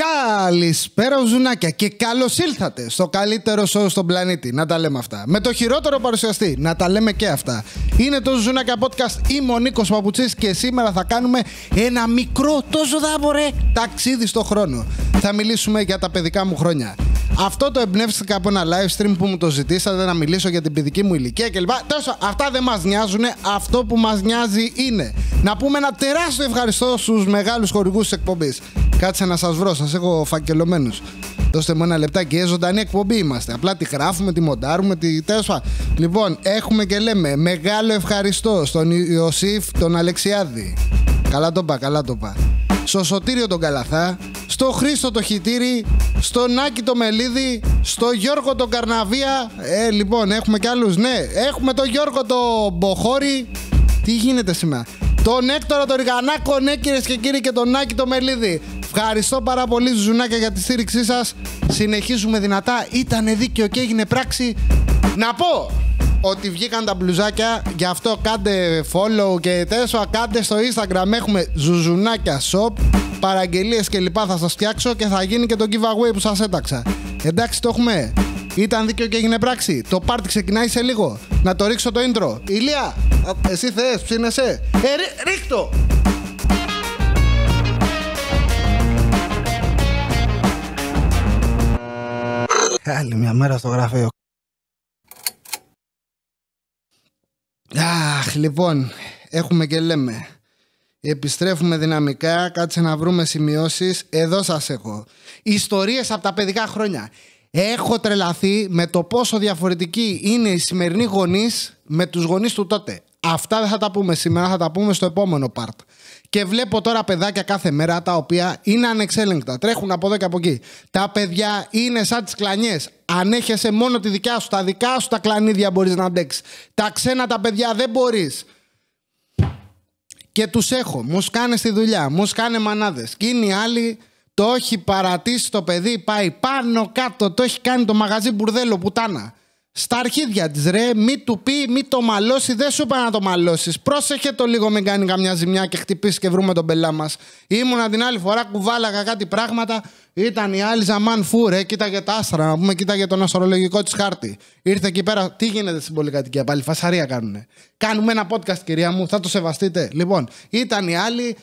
Καλησπέρα, Ζουνάκια, και καλώς ήλθατε στο καλύτερο show στον πλανήτη. Να τα λέμε αυτά. Με το χειρότερο παρουσιαστή, να τα λέμε και αυτά. Είναι το Ζουνάκια Podcast. Είμαι ο Νίκος Παπουτσής και σήμερα θα κάνουμε ένα μικρό, τόσο δάμπορε, ταξίδι στο χρόνο. Θα μιλήσουμε για τα παιδικά μου χρόνια. Αυτό το εμπνεύστηκα από ένα live stream που μου το ζητήσατε να μιλήσω για την παιδική μου ηλικία κλπ. Τόσο, αυτά δεν μας νοιάζουν. Αυτό που μας νοιάζει είναι να πούμε ένα τεράστιο ευχαριστώ στους μεγάλους χορηγούς της εκπομπής. Κάτσε να σας βρω, σας έχω φακελωμένους. Δώστε μου ένα λεπτάκι. Ε, ζωντανή εκπομπή είμαστε. Απλά τη γράφουμε, τη μοντάρουμε, τη Τέσσα. Λοιπόν, έχουμε και λέμε μεγάλο ευχαριστώ στον Ιωσήφ τον Αλεξιάδη. Καλά το πα, καλά το πα. Στο Σωτήριο τον Καλαθά, στο Χρήστο το Χιτήρι, στο Νάκη το Μελίδη, στο Γιώργο τον Καρναβία. Ε, λοιπόν, έχουμε κι άλλους. ναι. Έχουμε τον Γιώργο το Μποχώρη. Τι γίνεται σήμερα τον Έκτορα τον Ριγανάκο, ναι κυρίες και κύριοι, και τον Νάκη το Μελίδη. Ευχαριστώ πάρα πολύ, Ζουζουνάκια, για τη στήριξή σας. Συνεχίζουμε δυνατά. Ήταν δίκαιο και έγινε πράξη. Να πω ότι βγήκαν τα μπλουζάκια, γι' αυτό κάντε follow και τέσσερα. Κάντε στο Instagram. Έχουμε Ζουζουνάκια Shop, παραγγελίες λοιπά Θα σας φτιάξω και θα γίνει και το giveaway που σας έταξα. Εντάξει, το έχουμε. Ήταν δίκαιο και έγινε πράξη. Το πάρτι ξεκινάει σε λίγο. Να το ρίξω το intro. Ηλία, εσύ θες, ψήνεσαι. Ε, ρί, ρίχτω! Άλλη μια μέρα στο γραφείο. Αχ, λοιπόν, έχουμε και λέμε. Επιστρέφουμε δυναμικά, κάτσε να βρούμε σημειώσεις. Εδώ σας έχω. Ιστορίες από τα παιδικά χρόνια. Έχω τρελαθεί με το πόσο διαφορετικοί είναι οι σημερινοί γονείς με τους γονείς του τότε. Αυτά δεν θα τα πούμε σήμερα, θα τα πούμε στο επόμενο part. Και βλέπω τώρα παιδάκια κάθε μέρα τα οποία είναι ανεξέλεγκτα. Τρέχουν από εδώ και από εκεί. Τα παιδιά είναι σαν τις κλανιές. Ανέχεσαι μόνο τη δικιά σου. Τα δικά σου τα κλανίδια μπορείς να αντέξεις. Τα ξένα τα παιδιά δεν μπορείς. Και τους έχω. Μου σκάνε στη δουλειά. Μου σκάνε μανάδες. Και είναι οι άλλοι το έχει παρατήσει το παιδί, πάει πάνω κάτω, το έχει κάνει το μαγαζί μπουρδέλο, πουτάνα. Στα αρχίδια της, ρε, μη του πει, μη το μαλώσει, δεν σου είπα να το μαλώσεις. Πρόσεχε το λίγο, μην κάνει καμιά ζημιά και χτυπήσει και βρούμε τον πελά μας. Ήμουνα την άλλη φορά, κουβάλαγα κάτι πράγματα. Ήταν η άλλη Ζαμάν Φούρε, κοίταγε τα άστρα, να πούμε, κοίταγε τον αστρολογικό της χάρτη. Ήρθε εκεί πέρα, τι γίνεται στην πολυκατοικία πάλι, φασαρία κάνουνε. Κάνουμε ένα podcast, κυρία μου, θα το σεβαστείτε. Λοιπόν, ήταν η άλλη,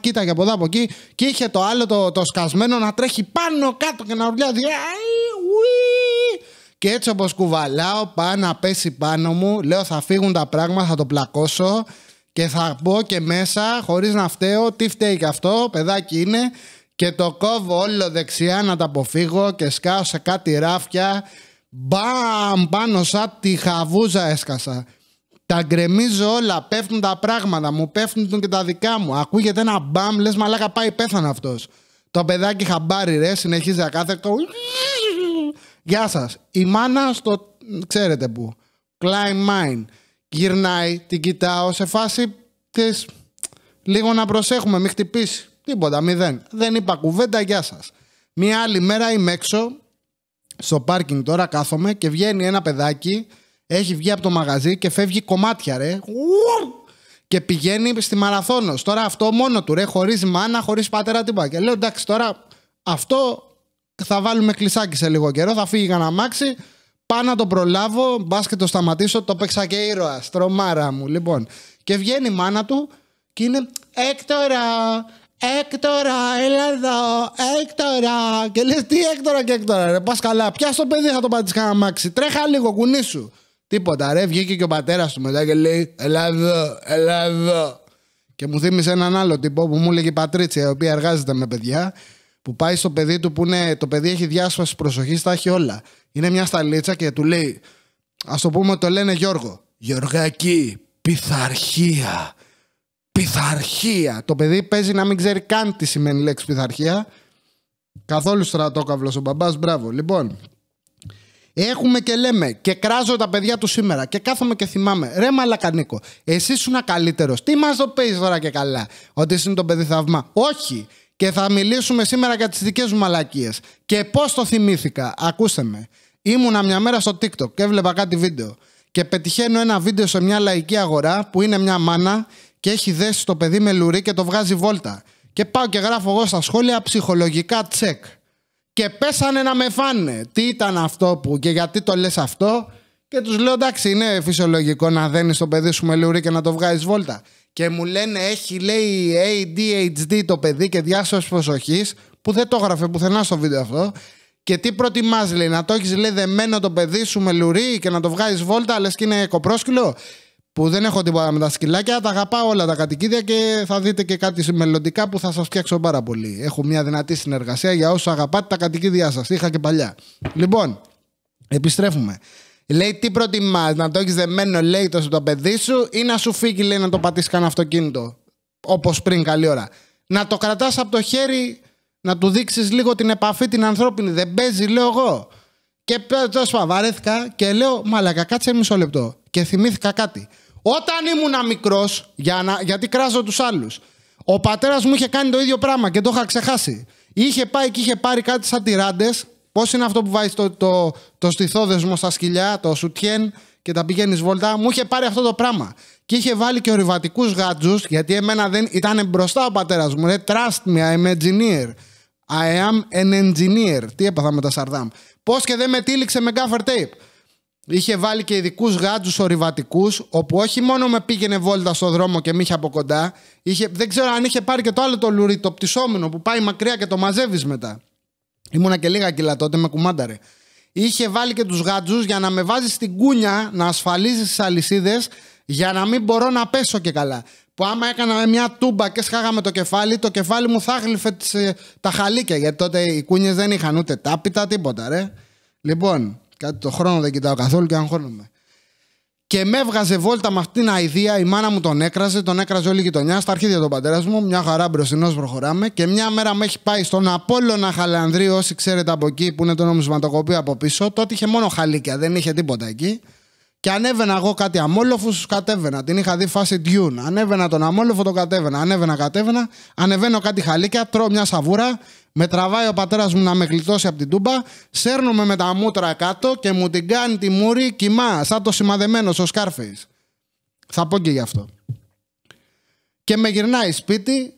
και από εδώ από εκεί και είχε το άλλο το, το σκασμένο να τρέχει πάνω κάτω και να ουρλιάζει και έτσι όπως κουβαλάω πάω να πέσει πάνω μου λέω θα φύγουν τα πράγματα θα το πλακώσω και θα μπω και μέσα χωρίς να φταίω τι φταίει και αυτό παιδάκι είναι και το κόβω όλο δεξιά να τα αποφύγω και σκάω σε κάτι ράφια μπαμ πάνω σαν τη χαβούζα έσκασα τα γκρεμίζω όλα, πέφτουν τα πράγματα μου, πέφτουν και τα δικά μου. Ακούγεται ένα μπαμ, λες μαλάκα πάει, πέθανε αυτός. Το παιδάκι χαμπάρι, ρε, συνεχίζει ακάθεκτο. Γεια σας. Η μάνα στο. ξέρετε πού. Climb mine. Γυρνάει, την κοιτάω σε φάση της. Λίγο να προσέχουμε, μην χτυπήσει. Τίποτα, μηδέν. Δεν είπα κουβέντα, γεια σας. Μία άλλη μέρα είμαι έξω, στο πάρκινγκ τώρα κάθομαι και βγαίνει ένα παιδάκι έχει βγει από το μαγαζί και φεύγει κομμάτια, ρε. Και πηγαίνει στη μαραθώνος. Τώρα αυτό μόνο του, ρε. Χωρίς μάνα, χωρίς πατέρα, τίποτα. Και λέω εντάξει, τώρα αυτό θα βάλουμε κλεισάκι σε λίγο καιρό. Θα φύγει κανένα μάξι. Πάω να το προλάβω. Μπας και το σταματήσω. Το παίξα και ήρωας. Τρομάρα μου, λοιπόν. Και βγαίνει η μάνα του και είναι Έκτορα, Έκτορα, έλα εδώ, Έκτορα. Και λες τι Έκτορα και Έκτορα, ρε. Πας καλά, πιάσ' το παιδί, θα το πατήσεις κανένα μάξι. Τρέχα λίγο, σου. Τίποτα ρε, βγήκε και ο πατέρας του μετά και λέει Ελά εδώ, ελά εδώ. Και μου θύμισε έναν άλλο τύπο που μου λέγει η Πατρίτσια, η οποία εργάζεται με παιδιά, που πάει στο παιδί του που είναι, το παιδί έχει διάσπαση προσοχής, τα έχει όλα. Είναι μια σταλίτσα και του λέει, ας το πούμε, το λένε Γιώργο. Γιώργακη, πειθαρχία. Πειθαρχία. Το παιδί παίζει να μην ξέρει καν τι σημαίνει λέξη πειθαρχία. Καθόλου στρατόκαυλος ο μπαμπάς, μπράβο. Λοιπόν, Έχουμε και λέμε και κράζω τα παιδιά του σήμερα και κάθομαι και θυμάμαι. Ρε μαλακανίκο, εσύ σου καλύτερος. καλύτερος. Τι μας το πεις τώρα και καλά, Ότι εσύ είναι το παιδί θαυμά. Όχι! Και θα μιλήσουμε σήμερα για τις δικές μου μαλακίες. Και πώς το θυμήθηκα, ακούστε με. Ήμουνα μια μέρα στο TikTok και έβλεπα κάτι βίντεο. Και πετυχαίνω ένα βίντεο σε μια λαϊκή αγορά που είναι μια μάνα και έχει δέσει το παιδί με λουρί και το βγάζει βόλτα. Και πάω και γράφω εγώ στα σχόλια ψυχολογικά τσεκ και πέσανε να με φάνε. Τι ήταν αυτό που και γιατί το λες αυτό. Και τους λέω εντάξει είναι φυσιολογικό να δένεις το παιδί σου με λουρί και να το βγάζεις βόλτα. Και μου λένε έχει λέει ADHD το παιδί και διάσωσης προσοχής, που δεν το έγραφε πουθενά στο βίντεο αυτό. Και τι προτιμάς λέει να το έχεις λέει δεμένο το παιδί σου με λουρί και να το βγάζεις βόλτα λες και είναι κοπρόσκυλο που δεν έχω τίποτα με τα σκυλάκια, τα αγαπάω όλα τα κατοικίδια και θα δείτε και κάτι μελλοντικά που θα σας φτιάξω πάρα πολύ. Έχω μια δυνατή συνεργασία για όσους αγαπάτε τα κατοικίδια σας. Είχα και παλιά. Λοιπόν, επιστρέφουμε. Λέει τι προτιμάς, να το έχεις δεμένο, λέει το στο παιδί σου, ή να σου φύγει, λέει να το πατήσεις κανένα αυτοκίνητο. Όπως πριν, καλή ώρα. Να το κρατάς από το χέρι, να του δείξεις λίγο την επαφή την ανθρώπινη. Δεν παίζει, λέω εγώ. Και τόσο βαρέθηκα και λέω, Μαλακα, κάτσε μισό λεπτό. Και θυμήθηκα κάτι. Όταν ήμουν μικρός, για να... γιατί κράζω τους άλλους, ο πατέρας μου είχε κάνει το ίδιο πράγμα και το είχα ξεχάσει. Είχε πάει και είχε πάρει κάτι σαν τυράντες. Πώς είναι αυτό που βάζεις το, το, το στιθόδεσμο στα σκυλιά, το σουτιέν και τα πηγαίνεις βόλτα. Μου είχε πάρει αυτό το πράγμα. Και είχε βάλει και ορειβατικούς γάτζους, γιατί εμένα δεν ήταν μπροστά ο πατέρας μου. Λέει, Trust me, I'm engineer. I am an engineer. Τι έπαθα με τα σαρδάμ. Πώς και δεν με τύλιξε με gaffer tape. Είχε βάλει και ειδικούς γάντζους ορειβατικούς, όπου όχι μόνο με πήγαινε βόλτα στο δρόμο και με είχε από κοντά, είχε, δεν ξέρω αν είχε πάρει και το άλλο το λουρί, το πτυσσόμενο που πάει μακριά και το μαζεύεις μετά. Ήμουνα και λίγα κιλά τότε, με κουμάνταρε. Είχε βάλει και τους γάντζους για να με βάζεις στην κούνια, να ασφαλίζεις τις αλυσίδες, για να μην μπορώ να πέσω και καλά. Που άμα έκανα μια τούμπα και σχάγαμε το κεφάλι, το κεφάλι μου θα γλυφε ε, τα χαλίκια. Γιατί τότε οι κούνιες δεν είχαν ούτε τάπιτα, τίποτα, ρε. Λοιπόν, Κάτι το χρόνο δεν κοιτάω καθόλου και αγχώνομαι. Και με έβγαζε βόλτα με αυτήν την αηδία, η μάνα μου τον έκραζε, τον έκραζε όλη η γειτονιά, στα αρχίδια του πατέρας μου, μια χαρά μπροστινός προχωράμε. Και μια μέρα με έχει πάει στον Απόλλωνα Χαλανδρή, όσοι ξέρετε από εκεί που είναι το νομισματοκοπείο από πίσω, τότε είχε μόνο χαλίκια, δεν είχε τίποτα εκεί. Και ανέβαινα εγώ κάτι αμόλοφο, κατέβαινα. Την είχα δει φάση Dune. Ανέβαινα τον αμόλοφο, τον κατέβαινα. Ανέβαινα, κατέβαινα. Ανεβαίνω κάτι χαλίκια, τρώω μια σαβούρα με τραβάει ο πατέρας μου να με γλιτώσει από την τούμπα, σέρνουμε με τα μούτρα κάτω και μου την κάνει τη μούρη κοιμά, σαν το σημαδεμένος ο σκάρφι. Θα πω και γι' αυτό. Και με γυρνάει σπίτι,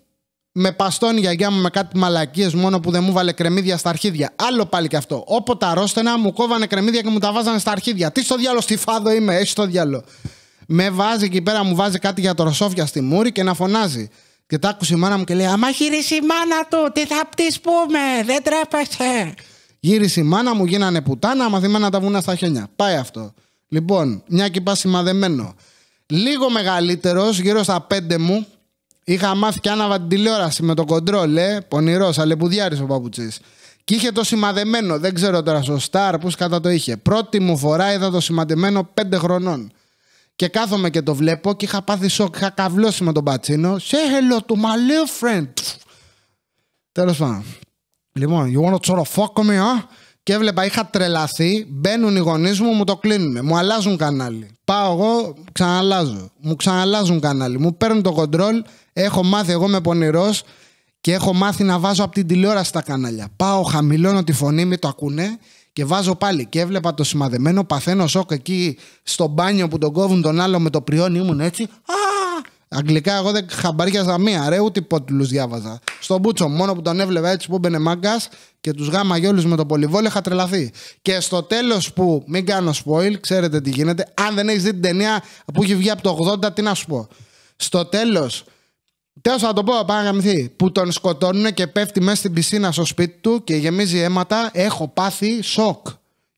με παστώνει η γιαγιά μου με κάτι μαλακίες μόνο που δεν μου βάλε κρεμίδια στα αρχίδια. Άλλο πάλι κι αυτό. Όποτε αρρώστενα μου κόβανε κρεμίδια και μου τα βάζανε στα αρχίδια. Τι στο διάλογο, στη φάδο είμαι, έχει στο διάλογο. Με βάζει εκεί πέρα, μου βάζει κάτι για τροσόφια στη μούρη και να φωνάζει. Και τα άκουσε η μάνα μου και λέει Αμα γύρισε η μάνα του, τι θα πού πούμε, δεν τρέπεσαι. Γύρισε η μάνα μου, γίνανε πουτάνα, να τα βουνά στα χένια. Πάει αυτό. Λοιπόν, μια κυπά σημαδεμένο. Λίγο μεγαλύτερος, γύρω στα πέντε μου, είχα μάθει και άναβα την τηλεόραση με το κοντρόλε, πονηρός, αλεπουδιάρης ο παπουτσής. Και είχε το σημαδεμένο, δεν ξέρω τώρα στο Σταρ, πώ κατά το είχε. Πρώτη μου φορά είδα το σημαδεμένο πέντε χρονών. Και κάθομαι και το βλέπω και είχα πάθει σοκ. Είχα καυλώσει με τον πατσίνο. Say hello to my little friend. Τέλος πάντων. Λοιπόν, you wanna sort of fuck me, huh? Και έβλεπα, είχα τρελαθεί. Μπαίνουν οι γονείς μου, μου το κλείνουν. Μου αλλάζουν κανάλι. Πάω εγώ, ξαναλάζω. Μου ξαναλάζουν κανάλι. Μου παίρνουν το κοντρόλ. Έχω μάθει εγώ με πονηρός και έχω μάθει να βάζω από την τηλεόραση τα κανάλια. Πάω, χαμηλώνω τη φωνή, μην το ακούνε και βάζω πάλι και έβλεπα το σημαδεμένο, παθαίνω σοκ εκεί στο μπάνιο που τον κόβουν τον άλλο με το πριόνι, ήμουν έτσι. Α, αγγλικά εγώ δεν χαμπαριάζα μία, ρε, ούτε του διάβαζα. Στον Μπούτσο, μόνο που τον έβλεπα έτσι που μπαινε μάγκας και τους γάμα όλους με το πολυβόλιο, είχα τρελαθεί. Και στο τέλος που, μην κάνω spoil, ξέρετε τι γίνεται, αν δεν έχεις δει την ταινία που έχει βγει από το 80, τι να σου πω. Στο τέλος Τέλος θα το πω, πάμε Που τον σκοτώνουν και πέφτει μέσα στην πισίνα στο σπίτι του και γεμίζει αίματα. Έχω πάθει σοκ.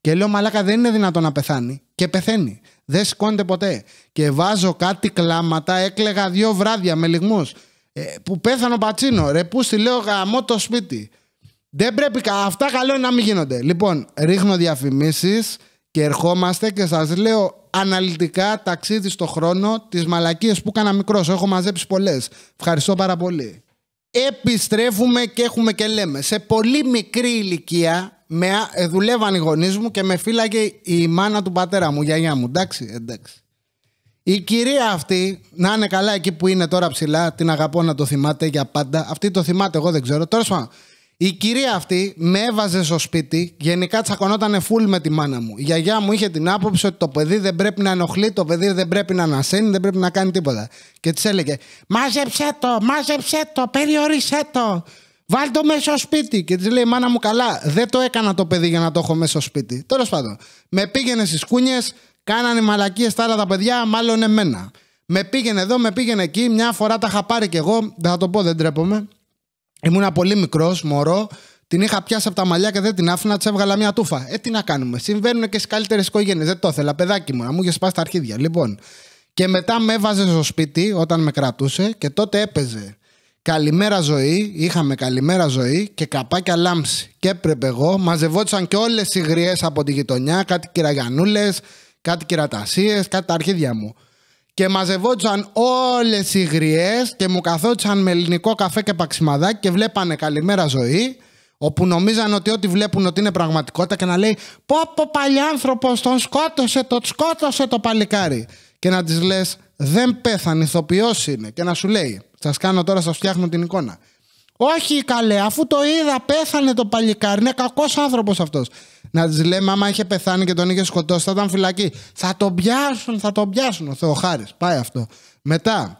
Και λέω, Μαλάκα δεν είναι δυνατόν να πεθάνει. Και πεθαίνει. Δεν σηκώνεται ποτέ. Και βάζω κάτι κλάματα. Έκλεγα δύο βράδια με λιγμούς. Ε, που πέθανε ο Πατσίνο. Ρε, που στη λέω, γαμώ το σπίτι. Δεν πρέπει. Αυτά καλό να μην γίνονται. Λοιπόν, ρίχνω διαφημίσεις και ερχόμαστε και σας λέω αναλυτικά ταξίδι στο χρόνο, τις μαλακίες που έκανα μικρός. Έχω μαζέψει πολλές. Ευχαριστώ πάρα πολύ. Επιστρέφουμε και έχουμε και λέμε. Σε πολύ μικρή ηλικία με, ε, δουλεύαν οι γονείς μου και με φύλαγε η μάνα του πατέρα μου, η γιαγιά μου. Εντάξει, εντάξει. Η κυρία αυτή, να είναι καλά εκεί που είναι τώρα ψηλά, την αγαπώ να το θυμάται για πάντα. Αυτή το θυμάται, εγώ δεν ξέρω. Τώρα σου η κυρία αυτή με έβαζε στο σπίτι, γενικά τσακωνόταν φουλ με τη μάνα μου. Η γιαγιά μου είχε την άποψη ότι το παιδί δεν πρέπει να ενοχλεί, το παιδί δεν πρέπει να ανασένει, δεν πρέπει να κάνει τίποτα. Και της έλεγε: Μάζεψε το, μάζεψε το, περιορίσε το. Βάλ το μέσα στο σπίτι. Και της λέει: Μάνα μου, καλά, δεν το έκανα το παιδί για να το έχω μέσα στο σπίτι. Τέλος πάντων, με πήγαινε στις κούνιες, κάνανε μαλακίες τα άλλα τα παιδιά, μάλλον εμένα. Με πήγαινε εδώ, με πήγαινε εκεί, μια φορά τα είχα πάρει κι εγώ, δεν θα το πω, δεν τρέπομαι. Ήμουνα πολύ μικρός, μωρό. Την είχα πιάσει από τα μαλλιά και δεν την άφηνα, της έβγαλα μια τούφα. Ε, τι να κάνουμε. Συμβαίνουν και στις καλύτερες οικογένειες. Δεν το ήθελα, παιδάκι μου, να μου είχες σπάσει τα αρχίδια. Λοιπόν. Και μετά με έβαζε στο σπίτι όταν με κρατούσε και τότε έπαιζε. Καλημέρα ζωή, είχαμε καλημέρα ζωή και καπάκια λάμψη. Και έπρεπε εγώ, μαζευόντουσαν και όλες οι γριές από τη γειτονιά, κάτι κυραγιανούλες, κάτι κυρατασίε, κάτι τα αρχίδια μου και μαζευόντουσαν όλες οι γριές και μου καθόντουσαν με ελληνικό καφέ και παξιμαδάκι και βλέπανε καλημέρα ζωή, όπου νομίζαν ότι ό,τι βλέπουν ότι είναι πραγματικότητα και να λέει Πώ, πω, πω τον σκότωσε, το σκότωσε το παλικάρι. Και να της λες, δεν πέθανε, ηθοποιός είναι. Και να σου λέει, Σας κάνω τώρα, σας φτιάχνω την εικόνα. Όχι καλέ, αφού το είδα, πέθανε το παλικάρι. Είναι κακός άνθρωπος αυτός. Να της λέμε, άμα είχε πεθάνει και τον είχε σκοτώσει, θα ήταν φυλακή. Θα τον πιάσουν, θα τον πιάσουν. Ο Θεοχάρης. Πάει αυτό. Μετά,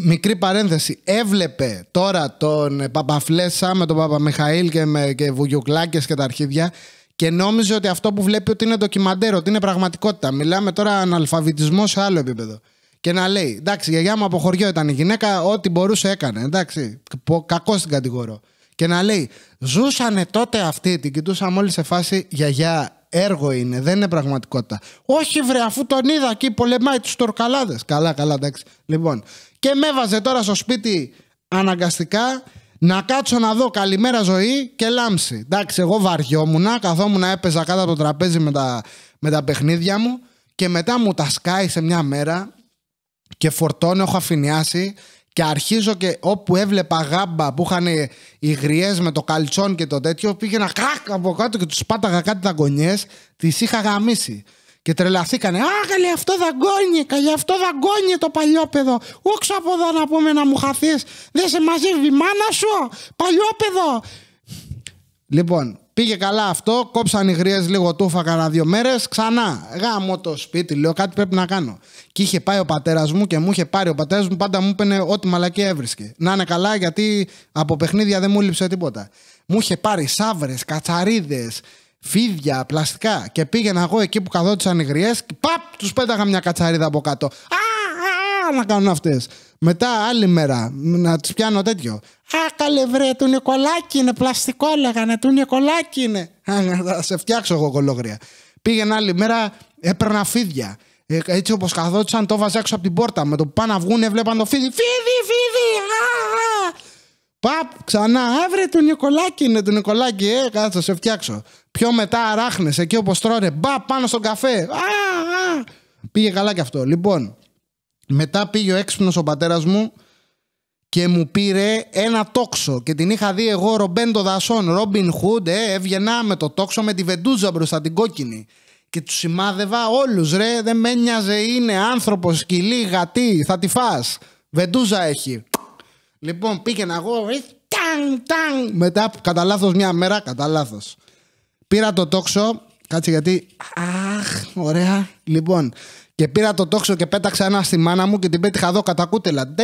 μικρή παρένθεση, έβλεπε τώρα τον ε, Παπαφλέσσα με τον Παπαμιχαήλ και, με, και βουγιουκλάκες και τα αρχίδια και νόμιζε ότι αυτό που βλέπει ότι είναι ντοκιμαντέρ, ότι είναι πραγματικότητα. Μιλάμε τώρα αναλφαβητισμό σε άλλο επίπεδο και να λέει: Εντάξει, η γιαγιά μου από χωριό ήταν η γυναίκα, ό,τι μπορούσε έκανε. Εντάξει, κακό στην κατηγορώ. Και να λέει: Ζούσανε τότε αυτοί, την κοιτούσαμε μόλι σε φάση γιαγιά, έργο είναι, δεν είναι πραγματικότητα. Όχι, βρε, αφού τον είδα εκεί, πολεμάει τους τορκαλάδε. Καλά, καλά, εντάξει. Λοιπόν, και με έβαζε τώρα στο σπίτι αναγκαστικά να κάτσω να δω καλημέρα ζωή και λάμψη. Εντάξει, εγώ βαριόμουνα, καθόμουν, έπαιζα κάτω από το τραπέζι με τα, με τα παιχνίδια μου και μετά μου τα σκάει σε μια μέρα και φορτώνω, έχω αφηνιάσει και αρχίζω και όπου έβλεπα γάμπα που είχαν οι γριές με το καλτσόν και το τέτοιο, πήγαινα κρακ από κάτω και τους πάταγα κάτι γωνιέ, τις είχα γαμίσει. Και τρελαθήκανε. Άγαλε, αυτό δαγκώνει, καλή, αυτό δαγκώνει το παλιόπεδο. Ούξα από εδώ να πούμε να μου χαθείς. Δεν σε μαζεύει η μάνα σου, παλιόπεδο. Λοιπόν, πήγε καλά αυτό, κόψαν οι γρίε λίγο τούφα κανένα δύο μέρες. Ξανά, γάμω το σπίτι, λέω κάτι πρέπει να κάνω. Και είχε πάει ο πατέρας μου και μου είχε πάρει ο πατέρας μου, πάντα μου πένε ό,τι μαλακή έβρισκε. Να είναι καλά, γιατί από παιχνίδια δεν μου λείψε τίποτα. Μου είχε πάρει σαύρε, κατσαρίδες, φίδια, πλαστικά. Και πήγαινα εγώ εκεί που καθόντουσαν οι γριές, παπ, τους πέταγα μια κατσαρίδα από κάτω. Α, να κάνουν αυτές. Μετά άλλη μέρα να τους πιάνω τέτοιο. Α, βρε, του Νικολάκη είναι, πλαστικό λέγανε, του Νικολάκη είναι. Θα σε φτιάξω εγώ κολόγρια. Πήγαινε άλλη μέρα, έπαιρνα φίδια. Ε, έτσι όπως καθόντουσαν, το βάζα έξω από την πόρτα. Με το που πάνε να βγουν, έβλεπαν το φίδι. Φίδι, φίδι! Α, Παπ, ξανά, αύριο του Νικολάκη είναι, του Νικολάκη, ε, κάτσε, σε φτιάξω. Πιο μετά αράχνες, εκεί όπως τρώνε, μπα πάνω στον καφέ. Α, α. Πήγε καλά κι αυτό. Λοιπόν, μετά πήγε ο έξυπνος ο πατέρας μου και μου πήρε ένα τόξο και την είχα δει εγώ Ρομπέντο Δασόν, Ρόμπιν Χουντ, ε, έβγαινα με το τόξο με τη βεντούζα μπροστά την κόκκινη. Και τους σημάδευα όλους ρε, δεν με νοιάζε, είναι άνθρωπος σκυλή, γατή, θα τη φας. Βεντούζα έχει. Λοιπόν, πήγαινα εγώ, τάν, ε, τάν. μετά κατά λάθος μια μέρα, κατά λάθος. Πήρα το τόξο, κάτσε γιατί, αχ, ωραία. Λοιπόν, και πήρα το τόξο και πέταξα ένα στη μάνα μου και την πέτυχα εδώ κατά κούτελα.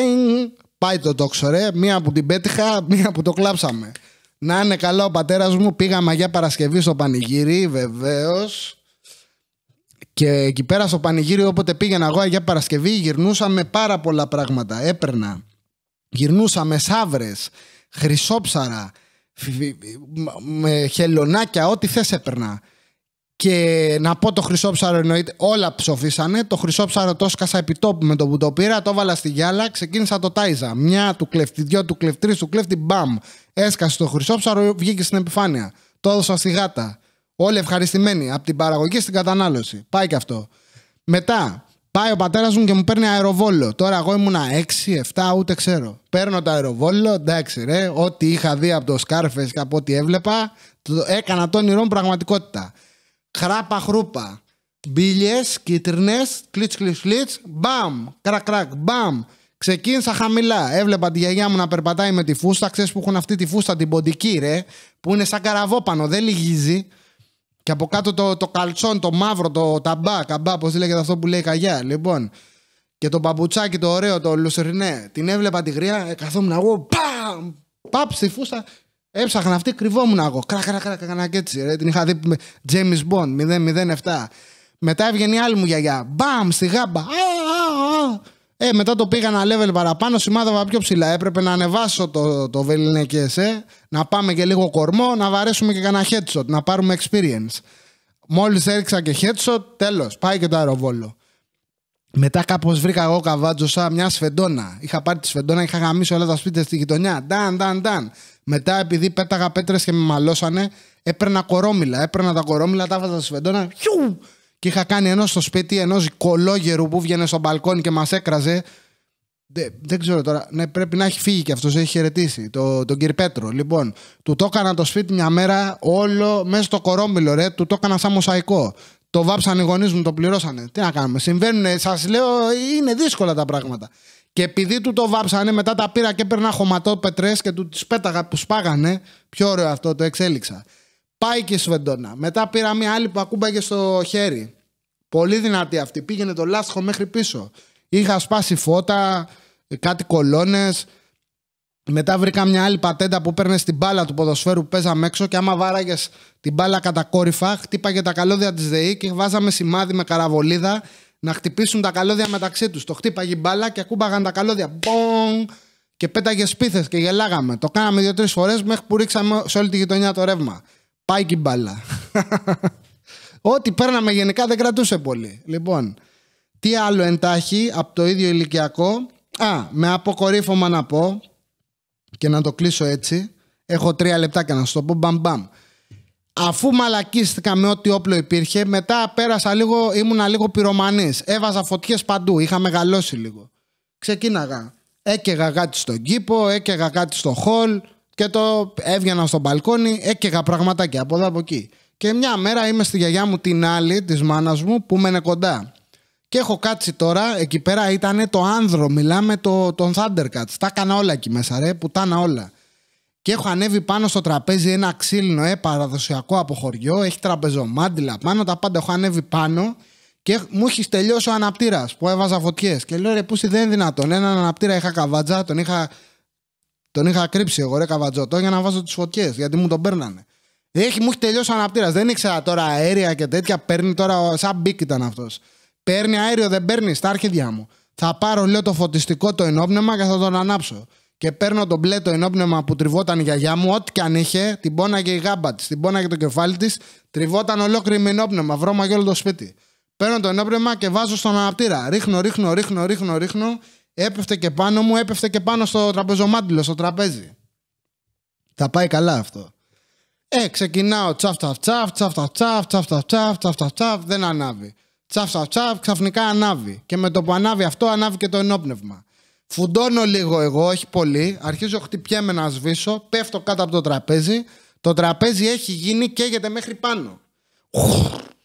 πάει το τόξο, ρε. Μία που την πέτυχα, μία που το κλάψαμε. Να είναι καλά ο πατέρας μου. Πήγα μαγιά Παρασκευή στο πανηγύρι, βεβαίως. Και εκεί πέρα στο πανηγύρι, όποτε πήγαινα εγώ για Παρασκευή, γυρνούσαμε πάρα πολλά πράγματα. Έπαιρνα. Γυρνούσαμε σαύρες, χρυσόψαρα, με χελωνάκια, ό,τι θες έπαιρνα. Και να πω το χρυσό ψάρο εννοείται, όλα ψοφίσανε. Το χρυσό ψάρο το σκάσα επιτόπου με το που το πήρα, το έβαλα στη γυάλα, ξεκίνησα το τάιζα. Μια του κλεφτη, δυο του κλεφτη, τρεις του κλεφτη, μπαμ. Έσκασε το χρυσό ψάρο, βγήκε στην επιφάνεια. Το έδωσα στη γάτα. Όλοι ευχαριστημένοι από την παραγωγή στην κατανάλωση. Πάει και αυτό. Μετά, Πάει ο πατέρας μου και μου παίρνει αεροβόλο. Τώρα εγώ ήμουνα 6, 7, ούτε ξέρω. Παίρνω το αεροβόλο, εντάξει ρε, ό,τι είχα δει από το Σκάρφε και από ό,τι έβλεπα, το έκανα το όνειρό πραγματικότητα χράπα χρούπα. Μπίλιες, κίτρινες, κλίτ, κλίτ, κλίτ, μπαμ, κρακ, κρακ, μπαμ. Ξεκίνησα χαμηλά. Έβλεπα τη γιαγιά μου να περπατάει με τη φούστα. Ξέρεις που έχουν αυτή τη φούστα την ποντική, ρε, που είναι σαν καραβόπανο, δεν λυγίζει. Και από κάτω το, το καλτσόν, το μαύρο, το ταμπά, καμπά, πώς λέγεται αυτό που λέει καγιά. Λοιπόν, και το παπουτσάκι το ωραίο, το λουσερινέ. Την έβλεπα τη γριά, καθόμουν εγώ, παμ, παπ στη φούστα Έψαχνα αυτή, κρυβόμουν εγώ. Κρακα, κρακα, κρακα, έτσι. Ρε. Την είχα δει με James Bond 007. Μετά έβγαινε η άλλη μου γιαγιά. Μπαμ, στη γάμπα. Α, α, α. Ε, μετά το πήγα ένα level παραπάνω, σημάδευα πιο ψηλά. Έπρεπε να ανεβάσω το, το ε, να πάμε και λίγο κορμό, να βαρέσουμε και κανένα headshot, να πάρουμε experience. Μόλις έριξα και headshot, τέλος. Πάει και το αεροβόλο. Μετά κάπως βρήκα εγώ καβάτζο σαν μια σφεντόνα. Είχα πάρει τη σφεντόνα, είχα γαμίσει όλα τα σπίτια στη γειτονιά. Νταν, νταν, νταν. Μετά, επειδή πέταγα πέτρες και με μαλώσανε, έπαιρνα κορόμιλα. Έπαιρνα τα κορόμιλα, τα έβαζα στη βεντόνα. Χιου! Και είχα κάνει ενός στο σπίτι ενός κολόγερου που βγαίνει στο μπαλκόνι και μας έκραζε. Δεν, δεν ξέρω τώρα. Ναι, πρέπει να έχει φύγει κι αυτός, έχει χαιρετήσει. Το, τον κύριο Πέτρο. Λοιπόν, του το έκανα το σπίτι μια μέρα όλο μέσα στο κορόμιλο, ρε. Του το έκανα σαν μοσαϊκό. Το βάψαν οι γονείς μου, το πληρώσανε. Τι να κάνουμε. Συμβαίνουν, σας λέω, είναι δύσκολα τα πράγματα. Και επειδή του το βάψανε, μετά τα πήρα και έπαιρνα χωματόπετρε και του τις πέταγα που σπάγανε. Πιο ωραίο αυτό, το εξέλιξα. Πάει και σβεντόνα. Μετά πήρα μια άλλη που ακούμπαγε στο χέρι. Πολύ δυνατή αυτή. Πήγαινε το λάστιχο μέχρι πίσω. Είχα σπάσει φώτα, κάτι κολόνες. Μετά βρήκα μια άλλη πατέντα που παίρνε την μπάλα του ποδοσφαίρου που παίζαμε έξω και άμα βάραγες την μπάλα κατακόρυφα, χτύπαγε τα καλώδια της ΔΕΗ και βάζαμε σημάδι με καραβολίδα να χτυπήσουν τα καλώδια μεταξύ τους. Το χτύπαγε μπάλα και ακούμπαγαν τα καλώδια. Μπον! Και πέταγε σπίθες και γελάγαμε. Το κάναμε δύο-τρει φορές μέχρι που ρίξαμε σε όλη τη γειτονιά το ρεύμα. Πάει και μπάλα. Ό,τι παίρναμε γενικά δεν κρατούσε πολύ. Λοιπόν, τι άλλο εντάχει από το ίδιο ηλικιακό. Α, με αποκορύφωμα να πω και να το κλείσω έτσι. Έχω τρία λεπτά και να σου το πω. Μπαμ, μπαμ. Αφού μαλακίστηκα με ό,τι όπλο υπήρχε, μετά πέρασα λίγο, ήμουνα λίγο πυρομανής. Έβαζα φωτιές παντού, είχα μεγαλώσει λίγο. Ξεκίναγα. Έκαιγα κάτι στον κήπο, έκαιγα κάτι στο χολ και το έβγαινα στο μπαλκόνι, έκαιγα πραγματάκια από εδώ από εκεί. Και μια μέρα είμαι στη γιαγιά μου την άλλη, της μάνας μου, που μένε κοντά. Και έχω κάτσει τώρα, εκεί πέρα ήταν το άνδρο, μιλάμε το, τον Thundercats. Τα έκανα όλα εκεί μέσα, ρε, πουτάνα όλα. Και έχω ανέβει πάνω στο τραπέζι ένα ξύλινο ε, παραδοσιακό από χωριό. Έχει τραπεζομάντιλα πάνω, τα πάντα έχω ανέβει πάνω. Και μου έχεις τελειώσει ο αναπτήρας που έβαζα φωτιές. Και λέω ρε, πούσι δεν είναι δυνατόν. Έναν αναπτήρα είχα καβατζά, τον είχα, τον είχα κρύψει εγώ ρε καβατζωτό για να βάζω τις φωτιές, γιατί μου τον παίρνανε. Έχει, μου έχει τελειώσει ο αναπτήρας. Δεν ήξερα τώρα αέρια και τέτοια. Παίρνει τώρα, σαν μπικ ήταν αυτός. Παίρνει αέριο, δεν παίρνει, στα αρχίδια μου. Θα πάρω, λέω, το φωτιστικό το ενόπνευμα και θα τον ανάψω και παίρνω τον μπλε το ενόπνευμα που τριβόταν η γιαγιά μου, ό,τι και αν είχε, την και η γάμπα της, την και το κεφάλι της, τριβόταν ολόκληρη με ενόπνευμα, βρώμα και όλο το σπίτι. Παίρνω το ενόπνευμα και βάζω στον αναπτήρα. Ρίχνω, ρίχνω, ρίχνω, ρίχνω, ρίχνω. Έπεφτε και πάνω μου, έπεφτε και πάνω στο τραπεζομάντιλο, στο τραπέζι. Θα πάει καλά αυτό. Ε, ξεκινάω τσαφ τσαφ τσαφ, τσαφ τσαφ τσαφ, τσαφ τσαφ τσαφ, τσαφ τσαφ τσαφ, δεν ανάβει. Τσαφ τσαφ τσαφ, ξαφνικά ανάβει. Και με το που ανάβει αυτό, ανάβει και το ενόπνευμα. Φουντώνω λίγο εγώ, όχι πολύ. Αρχίζω χτυπιέμαι να σβήσω. Πέφτω κάτω από το τραπέζι. Το τραπέζι έχει γίνει, καίγεται μέχρι πάνω.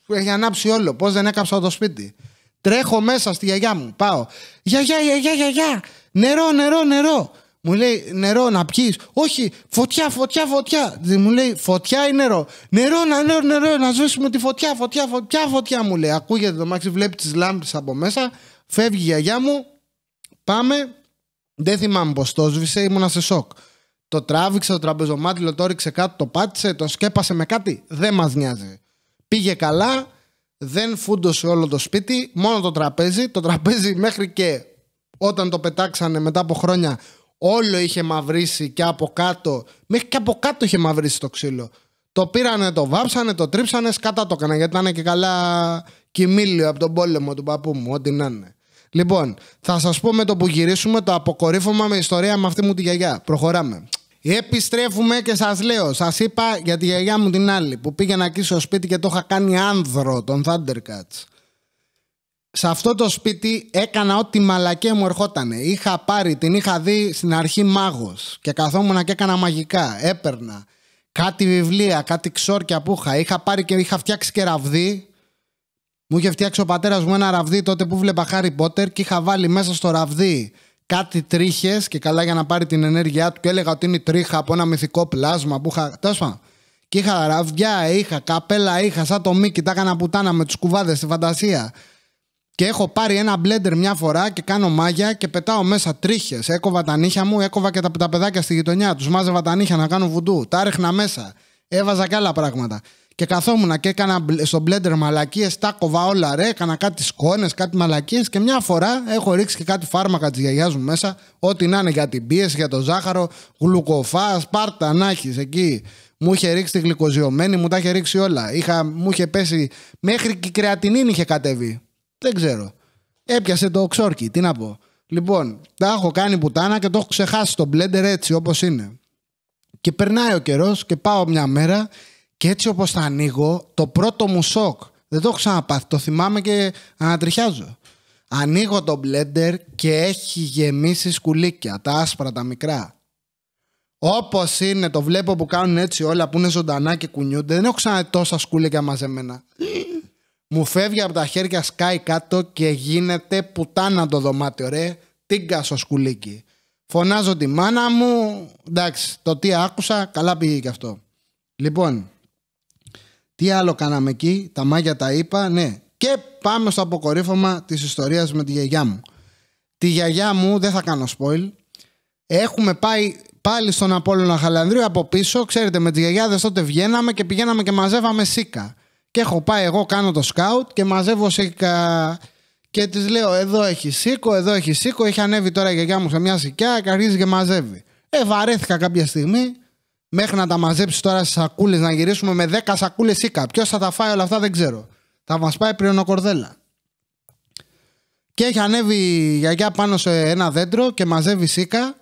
Έχει ανάψει όλο. Πώς δεν έκαψα το σπίτι. Τρέχω μέσα στη γιαγιά μου. Πάω. Γιαγιά, γιαγιά, γιαγιά. Νερό, νερό, νερό. Μου λέει νερό να πιεις. Όχι, φωτιά, φωτιά, φωτιά. Μου λέει φωτιά ή νερό. Νερό, νερό, νερό, να σβήσουμε τη φωτιά, φωτιά, φωτιά, φωτιά. Μου λέει. Ακούγεται το μάξι, βλέπει τις λάμπες από μέσα. Φεύγει η νερο νερο νερο νερο να ζησουμε τη φωτια φωτια φωτια φωτια μου. Πάμε, δεν θυμάμαι πώς το σβήσε, ήμουνα σε σοκ. Το τράβηξε, το τραπεζομάτιλο το ρίξε κάτω, το πάτησε, το σκέπασε με κάτι. Δεν μας νοιάζει. Πήγε καλά, δεν φούντωσε όλο το σπίτι, μόνο το τραπέζι. Το τραπέζι μέχρι και όταν το πετάξανε μετά από χρόνια, όλο είχε μαυρίσει και από κάτω. Μέχρι και από κάτω είχε μαυρίσει το ξύλο. Το πήρανε, το βάψανε, το τρίψανε, σκατά το έκανα γιατί ήταν και καλά κοιμήλιο από τον πόλεμο του παππού μου, ό,τι να είναι. Λοιπόν, θα σας πω με το που γυρίσουμε το αποκορύφωμα με ιστορία με αυτή μου τη γιαγιά. Προχωράμε. Επιστρέφουμε και σας λέω, σας είπα για τη γιαγιά μου την άλλη που να κλείσω στο σπίτι και το είχα κάνει άνδρο τον Thundercats. Σε αυτό το σπίτι έκανα ό,τι μαλακέ μου ερχότανε. Είχα πάρει, την είχα δει στην αρχή μάγος. και καθόμουν και έκανα μαγικά. Έπαιρνα κάτι βιβλία, κάτι ξόρκια που είχα. Είχα πάρει και είχα φτιάξει κεραυδί μου είχε φτιάξει ο πατέρας μου ένα ραβδί τότε που βλέπα Χάρι Πότερ και είχα βάλει μέσα στο ραβδί κάτι τρίχες και καλά για να πάρει την ενέργειά του και έλεγα ότι είναι τρίχα από ένα μυθικό πλάσμα που είχα. Τέλος Και είχα ραβδιά, είχα καπέλα, είχα σαν το Μίκη, τα έκανα πουτάνα με τους κουβάδες στη φαντασία. Και έχω πάρει ένα μπλέντερ μια φορά και κάνω μάγια και πετάω μέσα τρίχες. Έκοβα τα νύχια μου, έκοβα και τα, παιδάκια στη γειτονιά. Τους μάζευα τα νύχια να κάνω βουντού. Τα έριχνα μέσα. Έβαζα και άλλα πράγματα. Και καθόμουν και έκανα στο μπλέντερ μαλακίες, τα κόβα όλα ρε. Έκανα κάτι σκόνες, κάτι μαλακίες. Και μια φορά έχω ρίξει και κάτι φάρμακα της γιαγιάς μου μέσα. Ό,τι να είναι για την πίεση, για το ζάχαρο, γλουκοφάς, πάρτα να έχεις εκεί. Μου είχε ρίξει τη γλυκοζιωμένη, μου τα είχε ρίξει όλα. Είχα, μου είχε πέσει. Μέχρι και η κρεατινίνη είχε κατέβει. Δεν ξέρω. Έπιασε το ξόρκι, τι να πω. Λοιπόν, τα έχω κάνει πουτάνα και το έχω ξεχάσει το μπλέντερ έτσι όπως είναι. Και περνάει ο καιρός και πάω μια μέρα και έτσι όπως τα ανοίγω, το πρώτο μου σοκ, δεν το έχω ξαναπάθει, το θυμάμαι και ανατριχιάζω. Ανοίγω το blender και έχει γεμίσει σκουλίκια, τα άσπρα, τα μικρά. Όπως είναι, το βλέπω που κάνουν έτσι όλα που είναι ζωντανά και κουνιούνται. Δεν έχω ξανά τόσα σκουλίκια μαζεμένα. Μου φεύγει από τα χέρια, σκάει κάτω και γίνεται πουτάνα το δωμάτιο, ρε. Τι στο σκουλίκι. Φωνάζω τη μάνα μου. Εντάξει, το τι άκουσα, καλά πήγε και αυτό. Λοιπόν, τι άλλο κάναμε εκεί, τα μάγια τα είπα, ναι. Και πάμε στο αποκορύφωμα της ιστορίας με τη γιαγιά μου. Τη γιαγιά μου, δεν θα κάνω spoil, έχουμε πάει πάλι στον Απόλλωνα Χαλανδρίου από πίσω, ξέρετε με τις γιαγιάδες τότε βγαίναμε και πηγαίναμε και μαζεύαμε σίκα. Και έχω πάει εγώ, κάνω το σκάουτ και μαζεύω σίκα... Και της λέω: Εδώ έχει σίκο, εδώ έχει σίκο. Έχει ανέβει τώρα η γιαγιά μου σε μια σικιά και αρχίζει και μαζεύει. Ε, βαρέθηκα κάποια στιγμή μέχρι να τα μαζέψεις τώρα στις σακούλες, να γυρίσουμε με 10 σακούλε σίκα Ποιος θα τα φάει όλα αυτά δεν ξέρω. Θα μας πάει πριν κορδέλα Και έχει ανέβει η γιαγιά πάνω σε ένα δέντρο και μαζεύει σίκα.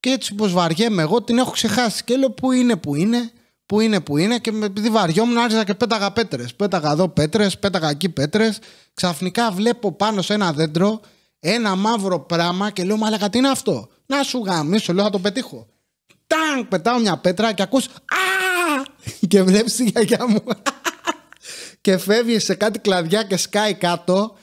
Και έτσι όπω βαριέμαι εγώ, την έχω ξεχάσει. Και λέω πού είναι, πού είναι, πού είναι, πού είναι. Και επειδή βαριόμουν, άρχισα και πέταγα πέτρες. Πέταγα εδώ πέτρες, πέταγα εκεί πέτρες. Ξαφνικά βλέπω πάνω σε ένα δέντρο ένα μαύρο πράγμα και λέω Μαλακα τι είναι αυτό. Να σου γαμίσω, λέω θα το πετύχω τάγκ, πετάω μια πέτρα και ακούς «Α!» και βλέπεις τη γιαγιά μου και φεύγει σε κάτι κλαδιά και σκάει κάτω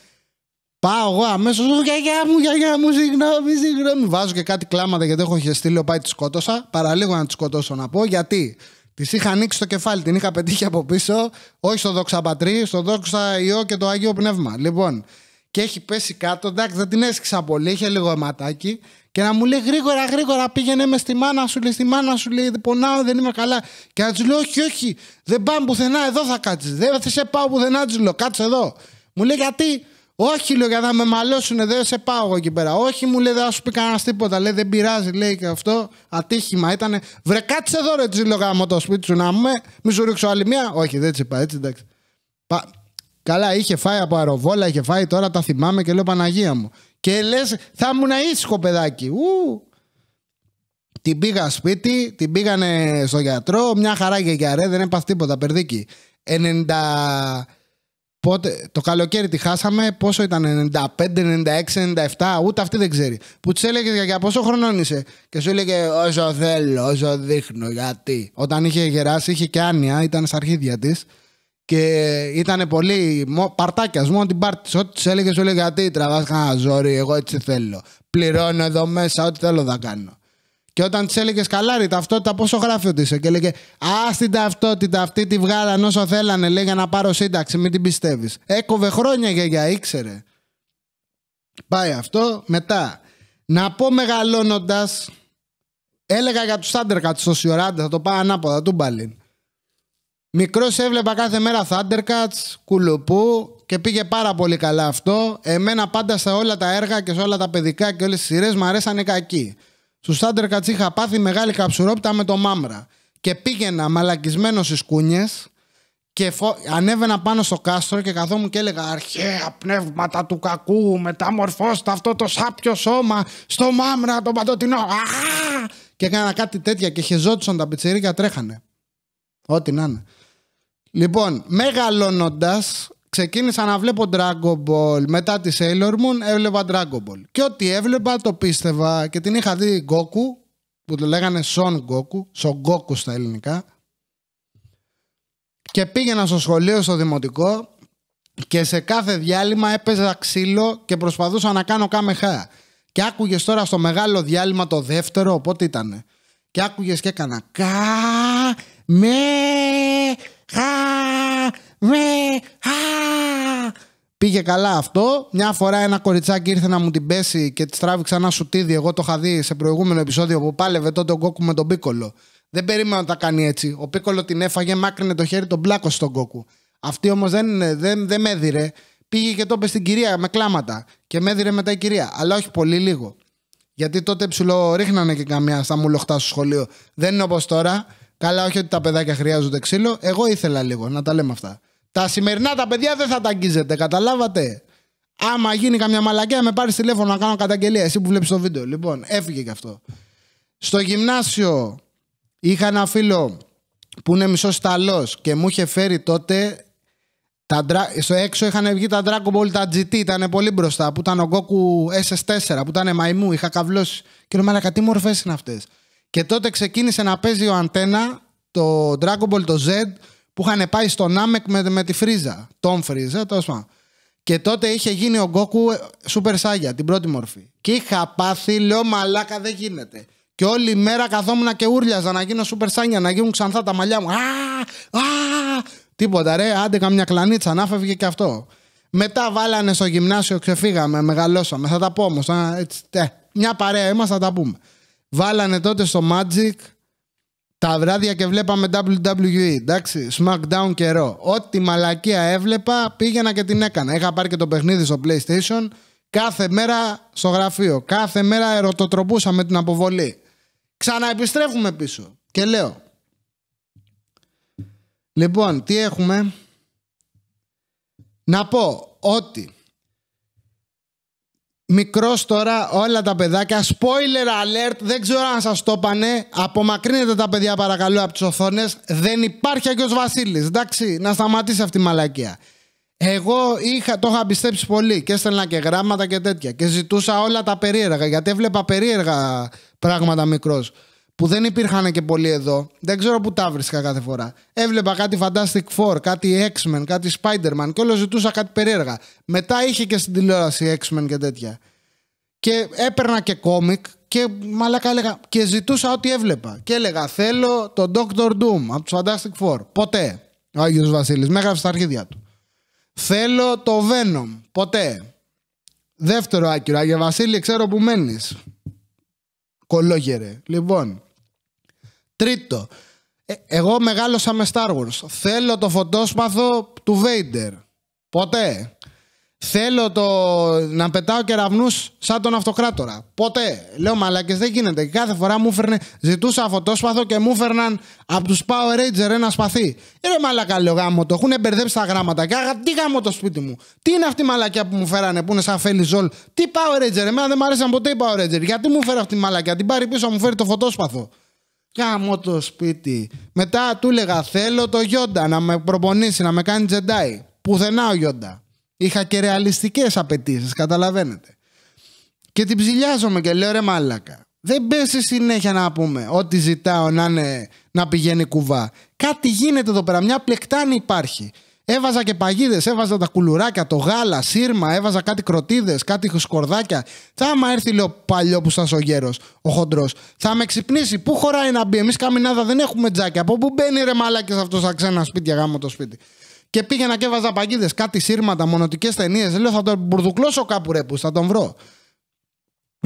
Πάω εγώ αμέσως. Γιαγιά μου, γιαγιά μου, συγγνώμη, συγγνώμη. Βάζω και κάτι κλάματα γιατί έχω χεστεί. Λέω πάει τη σκότωσα. Παραλίγο να τη σκοτώσω να πω γιατί. Της είχα ανοίξει το κεφάλι, την είχα πετύχει από πίσω. Όχι στο δόξα πατρί, στο δόξα ιό και το άγιο πνεύμα. Λοιπόν, και έχει πέσει κάτω. δεν την έσκησα πολύ, είχε λίγο αιματάκι και να μου λέει γρήγορα, γρήγορα πήγαινε με στη μάνα σου, λέει στη μάνα σου, λέει πονάω, δεν είμαι καλά. Και να τη λέω, Όχι, όχι, δεν πάμε πουθενά, εδώ θα κάτσεις. Δεν θα σε πάω πουθενά, τη λέω, κάτσε εδώ. Μου λέει γιατί, όχι, λέω, για να με μαλώσουν, δεν σε πάω εγώ εκεί πέρα. Όχι, μου λέει, δεν θα σου πει κανένας τίποτα. Λέει, δεν πειράζει, λέει και αυτό. Ατύχημα ήταν. Βρε, κάτσε εδώ, ρε, τη λέω, γάμο το σπίτι σου να με, μη σου ρίξω άλλη μία. Όχι, δεν είπα, έτσι, εντάξει. Πα... Καλά, είχε φάει από αεροβόλα, είχε φάει τώρα, τα θυμάμαι και λέω Παναγία μου. Και λες, θα ήμουν ήσυχο παιδάκι. Ου. Την πήγα σπίτι, την πήγανε στο γιατρό, μια χαρά για γιαρέ, δεν έπαθε τίποτα, περδίκι. 90... το καλοκαίρι τη χάσαμε, πόσο ήταν, 95, 96, 97, ούτε αυτή δεν ξέρει. Που της έλεγε για, πόσο χρονών είσαι. Και σου έλεγε όσο θέλω, όσο δείχνω, γιατί. Όταν είχε γεράσει, είχε και άνοια, ήταν στα αρχίδια της. Και ήταν πολύ παρτάκια. Μόνο την πάρτι. Ό,τι έλεγε, σου έλεγε Γιατί τραβάς κανένα ζόρι, εγώ έτσι θέλω. Πληρώνω εδώ μέσα, ό,τι θέλω θα κάνω. Και όταν της έλεγε ρε ταυτότητα, πόσο γράφει ότι είσαι. Και έλεγε Α την ταυτότητα, αυτή τη βγάλαν όσο θέλανε. Λέει για να πάρω σύνταξη, μην την πιστεύεις. Έκοβε χρόνια για ήξερε. Πάει αυτό. Μετά, να πω μεγαλώνοντας, έλεγα για τους άντρε κάτι στο Σιωράντα, θα το πάω ανάποδα του Μπαλίν. Μικρός έβλεπα κάθε μέρα Thundercats, κουλουπού και πήγε πάρα πολύ καλά αυτό. Εμένα πάντα σε όλα τα έργα και σε όλα τα παιδικά και όλες τις σειρές μου αρέσανε κακοί. Στους Thundercats είχα πάθει μεγάλη καψουρόπιτα με το μάμρα. Και πήγαινα μαλακισμένος στις κούνιες και φο... ανέβαινα πάνω στο κάστρο και καθόμουν και έλεγα Αρχαία πνεύματα του κακού, μεταμορφώστε αυτό το σάπιο σώμα στο μάμρα το παντοτινό. Και έκανα κάτι τέτοια και χεζόντουσαν τα πιτσερίκια τρέχανε. Ό,τι να είναι. Λοιπόν, μεγαλώνοντας, ξεκίνησα να βλέπω Dragon Ball. Μετά τη Sailor Moon έβλεπα Dragon Ball. Και ό,τι έβλεπα το πίστευα και την είχα δει Goku, που το λέγανε Son Goku, Son Goku στα ελληνικά. Και πήγαινα στο σχολείο, στο δημοτικό και σε κάθε διάλειμμα έπαιζα ξύλο και προσπαθούσα να κάνω χα. Και άκουγες τώρα στο μεγάλο διάλειμμα το δεύτερο, οπότε ήτανε. Και άκουγες και έκανα κα ναι, Πήγε καλά αυτό. Μια φορά ένα κοριτσάκι ήρθε να μου την πέσει και της τράβηξε ένα σουτίδι. Εγώ το είχα δει σε προηγούμενο επεισόδιο που πάλευε τότε ο Γκόκου με τον Πίκολο. Δεν περίμενα να τα κάνει έτσι. Ο Πίκολο την έφαγε, μάκρυνε το χέρι, τον μπλάκο στον Γκόκου. Αυτή όμως δεν, δεν, δεν με έδιρε. Πήγε και το είπε στην κυρία με κλάματα. Και με έδιρε μετά η κυρία. Αλλά όχι πολύ λίγο. Γιατί τότε ψηλό ρίχνανε και καμιά στα μουλοχτά στο σχολείο. Δεν είναι όπως τώρα. Καλά, όχι ότι τα παιδάκια χρειάζονται ξύλο. Εγώ ήθελα λίγο να τα λέμε αυτά. Τα σημερινά τα παιδιά δεν θα τα αγγίζετε, καταλάβατε. Άμα γίνει καμιά μαλακιά, με πάρεις τηλέφωνο να κάνω καταγγελία. Εσύ που βλέπεις το βίντεο. Λοιπόν, έφυγε και αυτό. Στο γυμνάσιο είχα ένα φίλο που είναι μισός Ιταλός και μου είχε φέρει τότε. Τα ντρα... Στο έξω είχαν βγει τα Dragon Ball, τα GT, ήταν πολύ μπροστά. Που ήταν ο Goku SS4, που ήταν μαϊμού, είχα καυλώσει. Και λέω, Μαλακα, τι μορφές είναι αυτές. Και τότε ξεκίνησε να παίζει ο Αντένα το Dragon Ball το Z που είχαν πάει στο Νάμεκ με, με τη Φρίζα. Τον Φρίζα, τέλος πάντων. Και τότε είχε γίνει ο Γκόκου Super Saiyan, την πρώτη μορφή. Και είχα πάθει, λέω μαλάκα δεν γίνεται. Και όλη μέρα καθόμουν και ούρλιαζα να γίνω Super Saiyan, να γίνουν ξανθά τα μαλλιά μου. Α, α, τίποτα ρε, άντε καμιά κλανίτσα, να φεύγει και αυτό. Μετά βάλανε στο γυμνάσιο, ξεφύγαμε, μεγαλώσαμε. Θα τα πω όμως. Μια παρέα είμαστε, θα τα πούμε. Βάλανε τότε στο Magic τα βράδια και βλέπαμε WWE, εντάξει, SmackDown και Ό,τι μαλακία έβλεπα πήγαινα και την έκανα. Είχα πάρει και το παιχνίδι στο PlayStation κάθε μέρα στο γραφείο. Κάθε μέρα ερωτοτροπούσα με την αποβολή. Ξαναεπιστρέφουμε πίσω και λέω. Λοιπόν, τι έχουμε. Να πω ότι Μικρός τώρα, όλα τα παιδάκια. Spoiler alert, δεν ξέρω αν σας το πάνε. Απομακρύνετε τα παιδιά, παρακαλώ, από τις οθόνες. Δεν υπάρχει Αγίο Βασίλης. Εντάξει, να σταματήσει αυτή η μαλακία. Εγώ είχα, το είχα πιστέψει πολύ και στέλνα και γράμματα και τέτοια. Και ζητούσα όλα τα περίεργα, γιατί έβλεπα περίεργα πράγματα μικρός που δεν υπήρχαν και πολλοί εδώ, δεν ξέρω που τα βρίσκα κάθε φορά. Έβλεπα κάτι Fantastic Four, κάτι X-Men, κάτι Spider-Man και όλο ζητούσα κάτι περίεργα. Μετά είχε και στην τηλεόραση X-Men και τέτοια. Και έπαιρνα και κόμικ και μαλάκα έλεγα και ζητούσα ό,τι έβλεπα. Και έλεγα θέλω τον Doctor Doom από τους Fantastic Four. Ποτέ. Ο Άγιος Βασίλης με έγραψε στα αρχίδια του. Θέλω το Venom. Ποτέ. Δεύτερο άκυρο. Άγιο Βασίλη ξέρω που μένεις. Κολόγερε. Λοιπόν. Τρίτο, ε, εγώ μεγάλωσα με Star Wars. Θέλω το φωτόσπαθο του Vader. Ποτέ. Θέλω το... να πετάω κεραυνού σαν τον Αυτοκράτορα. Ποτέ. Λέω μαλακέ, δεν γίνεται. Και Κάθε φορά μου φέρνε. Ζητούσα φωτόσπαθο και μου φέρναν από τους Power Ranger ένα σπαθί. Ε, ρε μαλακά, λέω γάμο το. Έχουν μπερδέψει τα γράμματα. Και αγα, τι γάμο το σπίτι μου. Τι είναι αυτή η μαλακιά που μου φέρανε που είναι σαν φέλη ζόλ. Τι Power Ranger. Εμένα δεν μου αρέσαν ποτέ οι Power Ranger. Γιατί μου φέρω αυτή η μαλακιά. Την πάρει πίσω μου φέρει το φωτόσπαθο. Κάμω το σπίτι. Μετά του έλεγα θέλω το Γιόντα να με προπονήσει, να με κάνει τζεντάι. Πουθενά ο Γιόντα. Είχα και ρεαλιστικές απαιτήσεις, καταλαβαίνετε. Και την ψηλιάζομαι και λέω ρε μάλακα. Δεν πέσει συνέχεια να πούμε ότι ζητάω να, είναι, να πηγαίνει κουβά. Κάτι γίνεται εδώ πέρα, μια πλεκτάνη υπάρχει. Έβαζα και παγίδες, έβαζα τα κουλουράκια, το γάλα, σύρμα, έβαζα κάτι κροτίδες, κάτι σκορδάκια. Θα άμα έρθει, λέω παλιό που σας ο γέρος, ο χοντρός. Θα με ξυπνήσει. Πού χωράει να μπει, εμείς καμινάδα δεν έχουμε τζάκια. Από πού μπαίνει ρε μαλάκι αυτός στα ξένα σπίτι, γάμο το σπίτι. Και πήγαινα και έβαζα παγίδες, κάτι σύρματα, μονοτικές ταινίες. Λέω θα τον μπουρδουκλώσω κάπου ρε που θα τον βρω.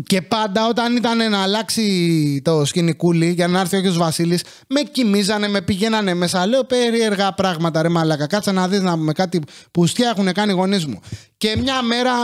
Και πάντα όταν ήταν να αλλάξει το σκηνικούλι για να έρθει ο Άγιος Βασίλης, με κοιμίζανε, με πηγαίνανε μέσα. Λέω περίεργα πράγματα ρε μαλακα, κάτσε να δεις να πούμε κάτι που στιά έχουν κάνει οι γονείς μου. Και μια μέρα α,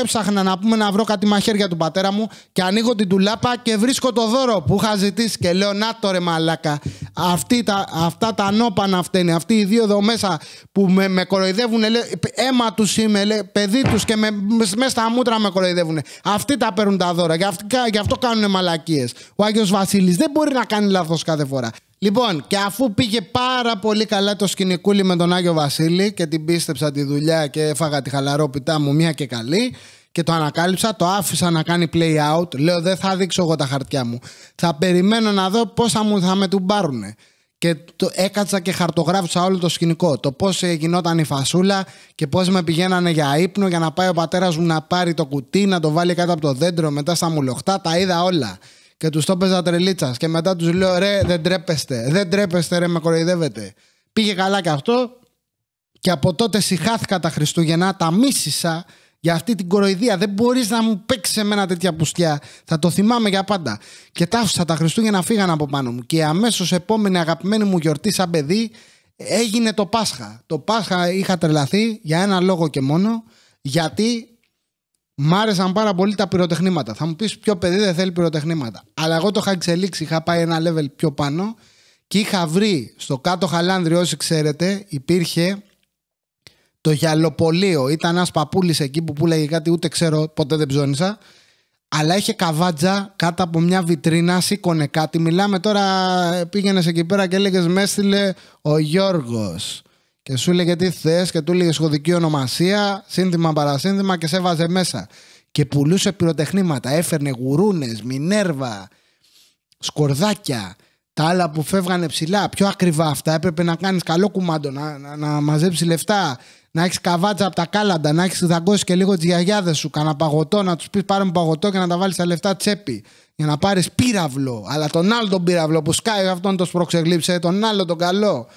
έψαχνα να πούμε να βρω κάτι μαχαίρια του πατέρα μου και ανοίγω την τουλάπα και βρίσκω το δώρο που είχα ζητήσει και λέω να το ρε μαλάκα. Αυτή τα, αυτά τα νόπα να είναι, αυτοί οι δύο εδώ μέσα που με, με κοροϊδεύουν, Έμα αίμα τους είμαι, παιδί τους και με, μέσα στα μούτρα με κοροϊδεύουν. Αυτοί τα παίρνουν τα Γι' αυτό, γι αυτό κάνουν μαλακίες. Ο Άγιος Βασίλης δεν μπορεί να κάνει λάθος κάθε φορά. Λοιπόν, και αφού πήγε πάρα πολύ καλά το σκηνικούλι με τον Άγιο Βασίλη και την πίστεψα τη δουλειά και έφαγα τη χαλαρόπιτά μου μια και καλή και το ανακάλυψα, το άφησα να κάνει play out. Λέω δεν θα δείξω εγώ τα χαρτιά μου. Θα περιμένω να δω πόσα μου θα με τουμπάρουνε και το, έκατσα και χαρτογράφησα όλο το σκηνικό. Το πώς ε, γινόταν η φασούλα και πώς με πηγαίνανε για ύπνο για να πάει ο πατέρας μου να πάρει το κουτί, να το βάλει κάτω από το δέντρο, μετά στα μουλοχτά. Τα είδα όλα. Και τους το έπαιζα τρελίτσας. Και μετά τους λέω: Ρε, δεν τρέπεστε. Δεν τρέπεστε, ρε, με κοροϊδεύετε. Πήγε καλά και αυτό. Και από τότε συχάθηκα τα Χριστούγεννα, τα μίσησα για αυτή την κοροϊδία. Δεν μπορείς να μου παίξεις εμένα τέτοια πουστιά. Θα το θυμάμαι για πάντα. Και τα άφησα τα Χριστούγεννα φύγανε από πάνω μου. Και αμέσως επόμενη αγαπημένη μου γιορτή σαν παιδί έγινε το Πάσχα. Το Πάσχα είχα τρελαθεί για ένα λόγο και μόνο. Γιατί μ' άρεσαν πάρα πολύ τα πυροτεχνήματα. Θα μου πεις ποιο παιδί δεν θέλει πυροτεχνήματα. Αλλά εγώ το είχα εξελίξει. Είχα πάει ένα level πιο πάνω και είχα βρει στο κάτω χαλάνδρι, όσοι ξέρετε, υπήρχε το γυαλοπολείο ήταν ένας παππούλης εκεί που πουλάγε κάτι, ούτε ξέρω, ποτέ δεν ψώνησα Αλλά είχε καβάτζα κάτω από μια βιτρίνα, σήκωνε κάτι. Μιλάμε τώρα, ε, πήγαινες εκεί πέρα και έλεγες Μες έστειλε ο Γιώργος. Και σου έλεγε τι θες και του έλεγε σχοδική ονομασία, σύνθημα παρασύνθημα και σε έβαζε μέσα. Και πουλούσε πυροτεχνήματα. Έφερνε γουρούνες, μινέρβα, σκορδάκια. Τα άλλα που φεύγανε ψηλά, πιο ακριβά αυτά, έπρεπε να κάνεις καλό κουμάντο, να, να, να μαζέψει λεφτά να έχεις καβάτσα από τα κάλαντα, να έχεις δαγκώσεις και λίγο τι γιαγιάδε σου, Κάνα παγωτό, να τους πεις πάρε μου παγωτό και να τα βάλεις τα λεφτά τσέπη. Για να πάρεις πύραυλο. Αλλά τον άλλο τον πύραυλο που σκάει αυτόν το σπροξεγλίψε, τον άλλο τον καλό.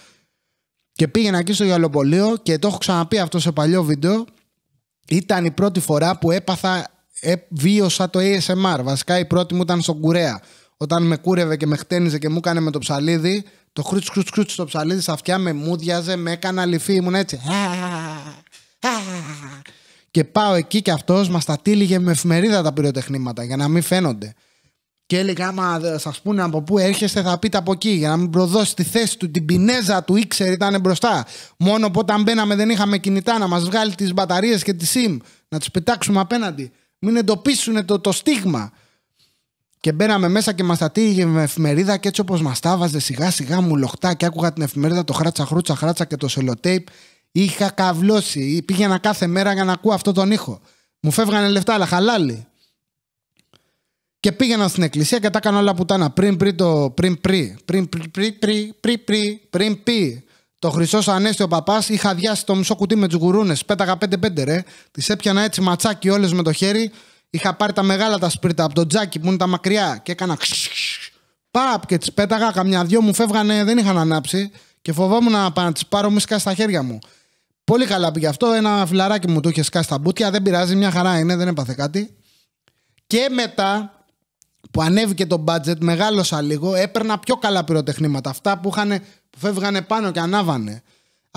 Και πήγαινα εκεί στο γυαλοπολείο και το έχω ξαναπεί αυτό σε παλιό βίντεο. Ήταν η πρώτη φορά που έπαθα, ε, βίωσα το ASMR. Βασικά η πρώτη μου ήταν στον Κουρέα. Όταν με κούρευε και με χτένιζε και μου έκανε με το ψαλίδι, το χρουτς, χρουτς, χρουτς στο ψαλίδι στα αυτιά με μούδιαζε, με έκανα λυφή, ήμουν έτσι. Και πάω εκεί και αυτός μας τα τύλιγε με εφημερίδα τα πυροτεχνήματα για να μην φαίνονται. Και έλεγα, άμα σας πούνε από πού έρχεστε, θα πείτε από εκεί. Για να μην προδώσει τη θέση του, την πινέζα του ήξερε, ήταν μπροστά. Μόνο που όταν μπαίναμε δεν είχαμε κινητά να μας βγάλει τις μπαταρίες και τη SIM, να τις πετάξουμε απέναντι. Μην εντοπίσουν το, το στίγμα. Και μπαίναμε μέσα και μας τα τύχε με εφημερίδα και έτσι όπως μας τα βάζε σιγά σιγά μου λοχτά και άκουγα την εφημερίδα το χράτσα χρούτσα χράτσα και το σελοτέιπ. Είχα καυλώσει, Πήγαινα κάθε μέρα για να ακούω αυτό τον ήχο. Μου φεύγανε λεφτά, αλλά χαλάλι. Και πήγαινα στην εκκλησία και τα έκανα όλα που ήταν πριν πριν το. πριν πριν. πριν πριν πριν πριν πριν πριν πριν το χρυσό ανέστη ο παπάς είχα διάσει το μισό κουτί με του γουρούνε. Πέταγα 5-5 ρε. Τις έπιανα έτσι ματσάκι όλες με το χέρι. Είχα πάρει τα μεγάλα τα σπίρτα από τον τζάκι που είναι τα μακριά και έκανα παπ και τις πέταγα. Καμιά δυο μου φεύγανε, δεν είχαν ανάψει και φοβόμουν να, να τις πάρω μη σκάσει στα χέρια μου. Πολύ καλά πήγε αυτό. Ένα φιλαράκι μου το είχε σκάσει στα μπουτια. Δεν πειράζει, μια χαρά είναι, δεν έπαθε κάτι. Και μετά που ανέβηκε το μπάτζετ, μεγάλωσα λίγο, έπαιρνα πιο καλά πυροτεχνήματα. Αυτά που, είχαν, που φεύγανε πάνω και ανάβανε.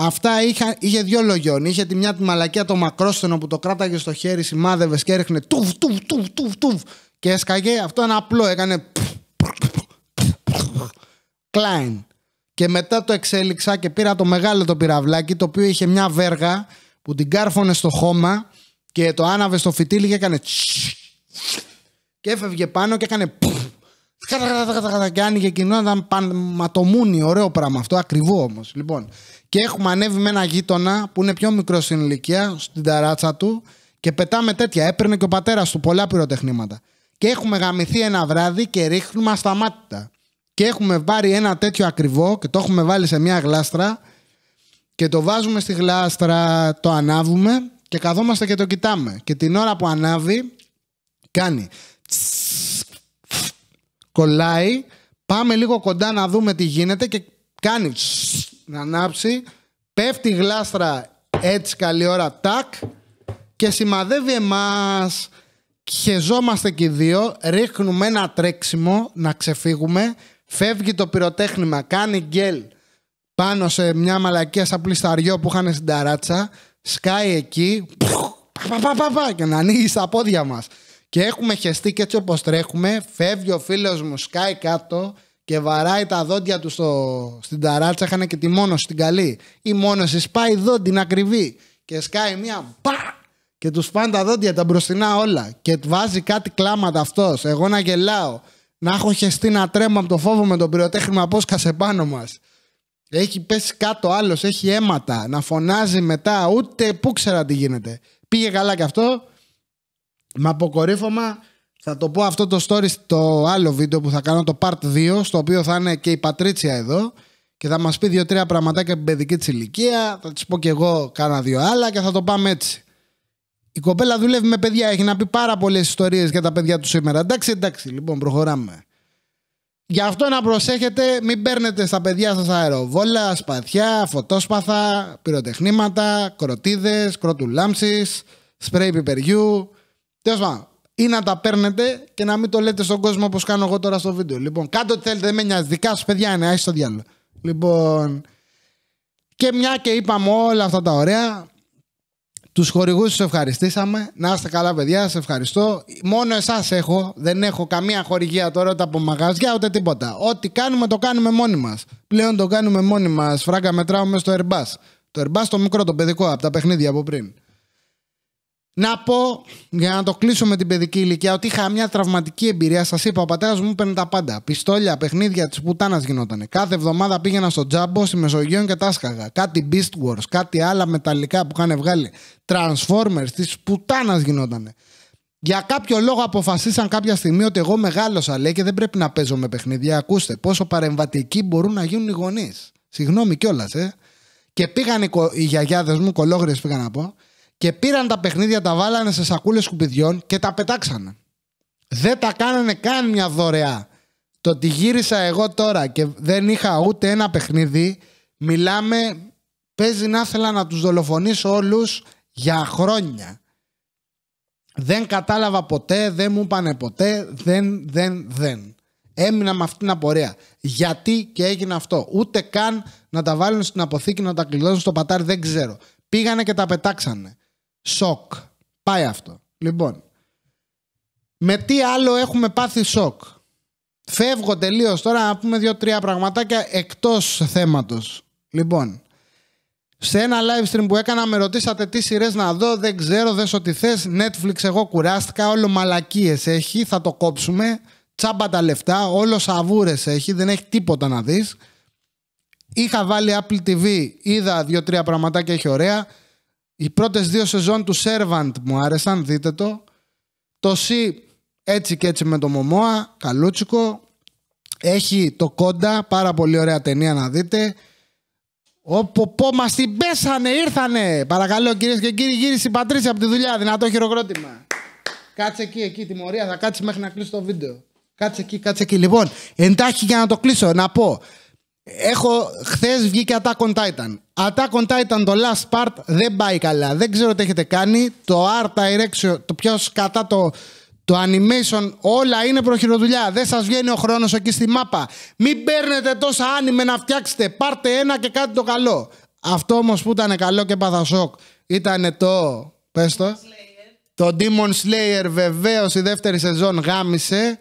Αυτά είχε, είχε δύο λογιών. Είχε τη μια τη μαλακία το μακρόστενο που το κράταγε στο χέρι, σημάδευες και έριχνε τουβ, τουβ, τουβ, τουβ, τουβ. Και έσκαγε. Αυτό ένα απλό, έκανε. Κλάιν. Και μετά το εξέλιξα και πήρα το μεγάλο το πυραυλάκι, το οποίο είχε μια βέργα που την κάρφωνε στο χώμα και το άναβε στο φυτίλι και έκανε. Και έφευγε πάνω και έκανε. Κάνει και γινόταν πανματομούνι. Ωραίο πράγμα αυτό, ακριβό όμως. Λοιπόν, και έχουμε ανέβει με ένα γείτονα που είναι πιο μικρό στην ηλικία, στην ταράτσα του και πετάμε τέτοια. Έπαιρνε και ο πατέρας του πολλά πυροτεχνήματα. Και έχουμε γαμηθεί ένα βράδυ και ρίχνουμε ασταμάτητα. Και έχουμε πάρει ένα τέτοιο ακριβό και το έχουμε βάλει σε μια γλάστρα και το βάζουμε στη γλάστρα, το ανάβουμε και καθόμαστε και το κοιτάμε. Και την ώρα που ανάβει, κάνει κολλάει, πάμε λίγο κοντά να δούμε τι γίνεται και κάνει να ανάψει, πέφτει γλάστρα έτσι καλή ώρα, τάκ, και σημαδεύει εμάς. Χεζόμαστε και οι δύο, ρίχνουμε ένα τρέξιμο να ξεφύγουμε, φεύγει το πυροτέχνημα, κάνει γκέλ πάνω σε μια μαλακία σαν πλισταριό που είχαν στην ταράτσα, σκάει εκεί, πα, και να ανοίγει στα πόδια μας. Και έχουμε χεστεί και έτσι όπως τρέχουμε, φεύγει ο φίλος μου, σκάει κάτω και βαράει τα δόντια του στο, στην ταράτσα, είχαν και τη μόνο την καλή. Η σε σπάει δόντι, την ακριβή. Και σκάει μία μπα! Και τους σπάνε τα δόντια, τα μπροστινά όλα. Και βάζει κάτι κλάματα αυτός. Εγώ να γελάω. Να έχω χεστεί να τρέμω από το φόβο με τον πυροτέχνημα πώς κάσε πάνω μας. Έχει πέσει κάτω άλλος, έχει αίματα. Να φωνάζει μετά, ούτε πού ξέρα τι γίνεται. Πήγε καλά κι αυτό με αποκορύφωμα θα το πω αυτό το story στο άλλο βίντεο που θα κάνω το part 2 στο οποίο θα είναι και η Πατρίτσια εδώ και θα μας πει δύο-τρία πραγματάκια από την παιδική της ηλικία θα της πω και εγώ κάνα δύο άλλα και θα το πάμε έτσι. Η κοπέλα δουλεύει με παιδιά, έχει να πει πάρα πολλές ιστορίες για τα παιδιά του σήμερα. Εντάξει, εντάξει, λοιπόν προχωράμε. Γι' αυτό να προσέχετε, μην παίρνετε στα παιδιά σας αεροβόλα, σπαθιά, φωτόσπαθα, πυροτεχνήματα, κροτίδες, κρότουλάμψεις, σπρέι πιπεριού, Τέλο ή να τα παίρνετε και να μην το λέτε στον κόσμο όπως κάνω εγώ τώρα στο βίντεο. Λοιπόν, κάντε ό,τι θέλετε, δεν με νοιάζει. Δικά σου, παιδιά είναι, άσε το διάλογο. Λοιπόν. Και μια και είπαμε όλα αυτά τα ωραία, τους χορηγούς τους ευχαριστήσαμε. Να είστε καλά, παιδιά, σε ευχαριστώ. Μόνο εσάς έχω. Δεν έχω καμία χορηγία τώρα ούτε από μαγαζιά ούτε τίποτα. Ό,τι κάνουμε το κάνουμε μόνοι μας. Πλέον το κάνουμε μόνοι μας. Φράγκα μετράω μέσα στο Airbus. Το Airbus το μικρό, το παιδικό, από τα παιχνίδια από πριν. Να πω, για να το κλείσω με την παιδική ηλικία, ότι είχα μια τραυματική εμπειρία. Σας είπα, ο πατέρας μου παίρνει τα πάντα. Πιστόλια, παιχνίδια της πουτάνας γινότανε. Κάθε εβδομάδα πήγαινα στο τζάμπο, στη Μεσογείο και τα σκάγα. Κάτι Beast Wars, κάτι άλλα μεταλλικά που είχαν βγάλει. Transformers, της πουτάνας γινότανε. Για κάποιο λόγο αποφασίσαν κάποια στιγμή ότι εγώ μεγάλωσα, λέει, και δεν πρέπει να παίζω με παιχνίδια. Ακούστε, πόσο παρεμβατικοί μπορούν να γίνουν οι γονείς. Συγγνώμη κιόλας, ε. Και πήγαν οι, γιαγιάδες μου, κολόγρε πήγαν να πω, και πήραν τα παιχνίδια, τα βάλανε σε σακούλες σκουπιδιών και τα πετάξανε. Δεν τα κάνανε καν μια δωρεά. Το ότι γύρισα εγώ τώρα και δεν είχα ούτε ένα παιχνίδι, μιλάμε, παίζει να ήθελα να τους δολοφονήσω όλους για χρόνια. Δεν κατάλαβα ποτέ, δεν μου είπανε ποτέ, δεν, δεν, δεν. Έμεινα με αυτήν την απορία. Γιατί και έγινε αυτό. Ούτε καν να τα βάλουν στην αποθήκη να τα κλειδώσουν στο πατάρι, δεν ξέρω. Πήγανε και τα πετάξανε. Σοκ. Πάει αυτό. Λοιπόν, με τι άλλο έχουμε πάθει σοκ. Φεύγω τελείως τώρα να πούμε δύο-τρία πραγματάκια εκτός θέματος. Λοιπόν, σε ένα live stream που έκανα με ρωτήσατε τι σειρές να δω, δεν ξέρω, δες ό,τι θες, Netflix εγώ κουράστηκα, όλο μαλακίες έχει, θα το κόψουμε, τσάμπα τα λεφτά, όλο σαβούρες έχει, δεν έχει τίποτα να δεις. Είχα βάλει Apple TV, είδα δύο-τρία πραγματάκια έχει ωραία. Οι πρώτες δύο σεζόν του Servant μου άρεσαν, δείτε το. Το C έτσι και έτσι με το Μωμόα, καλούτσικο. Έχει το Κόντα, πάρα πολύ ωραία ταινία να δείτε. Όπου πω μας την πέσανε, ήρθανε. Παρακαλώ κυρίες και κύριοι, γύρισε η Πατρίση από τη δουλειά, δυνατό χειροκρότημα. Κάτσε εκεί, εκεί, τιμωρία, θα κάτσεις μέχρι να κλείσει το βίντεο. Κάτσε εκεί, κάτσε εκεί. Λοιπόν, εντάχει για να το κλείσω, να πω. Έχω, χθες βγήκε Attack on Titan. Attack on Titan το last part δεν πάει καλά. Δεν ξέρω τι έχετε κάνει. Το art direction, το πιο κατά το, το animation, όλα είναι προχειροδουλειά. Δεν σας βγαίνει ο χρόνος εκεί στη μάπα. Μην παίρνετε τόσα άνιμε να φτιάξετε. Πάρτε ένα και κάτι το καλό. Αυτό όμως που ήταν καλό και παθασόκ ήταν το... Πες το. Το Demon Slayer βεβαίως η δεύτερη σεζόν γάμισε.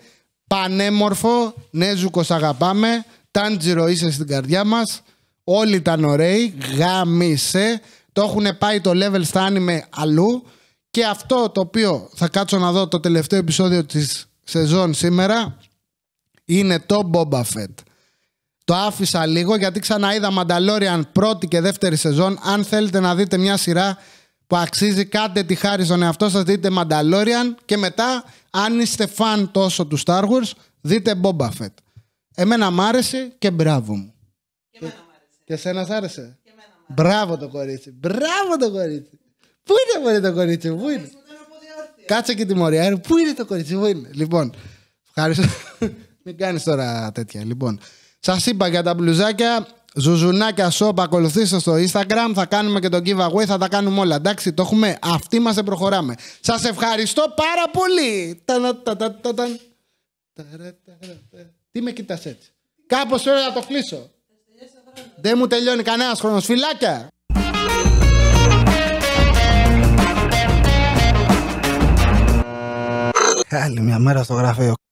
Πανέμορφο. Νέζουκος ναι, αγαπάμε. Τάντζιρο είσαι στην καρδιά μας. Όλοι ήταν ωραίοι. Γάμισε. Το έχουν πάει το level στα άνιμε αλλού. Και αυτό το οποίο θα κάτσω να δω το τελευταίο επεισόδιο της σεζόν σήμερα είναι το Boba Fett. Το άφησα λίγο γιατί ξαναείδα Mandalorian πρώτη και δεύτερη σεζόν. Αν θέλετε να δείτε μια σειρά που αξίζει κάντε τη χάρη στον εαυτό σας δείτε Mandalorian και μετά αν είστε φαν τόσο του Star Wars δείτε Boba Fett. Εμένα μ' άρεσε και μπράβο μου. Και, άρεσε. και εσένα σ' άρεσε. Και εμένα μπράβο το κορίτσι. Μπράβο το κορίτσι. Πού είναι μπορεί το κορίτσι, πού είναι. Κάτσε και τη μωριά. Πού είναι το κορίτσι, πού είναι. Λοιπόν, ευχαριστώ. Μην κάνεις τώρα τέτοια. Λοιπόν, σας είπα για τα μπλουζάκια. Ζουζουνάκια σόπα. ακολουθήστε στο Instagram. Θα κάνουμε και το giveaway, θα τα κάνουμε όλα. Εντάξει, το έχουμε. Αυτή μας προχωράμε. Σας ευχαριστώ πάρα πολύ. Τι με κοιτάς έτσι. Κάπως τώρα να το κλείσω. Δεν μου τελειώνει κανένας χρόνος. Φυλάκια! Άλλη μια μέρα στο γραφείο.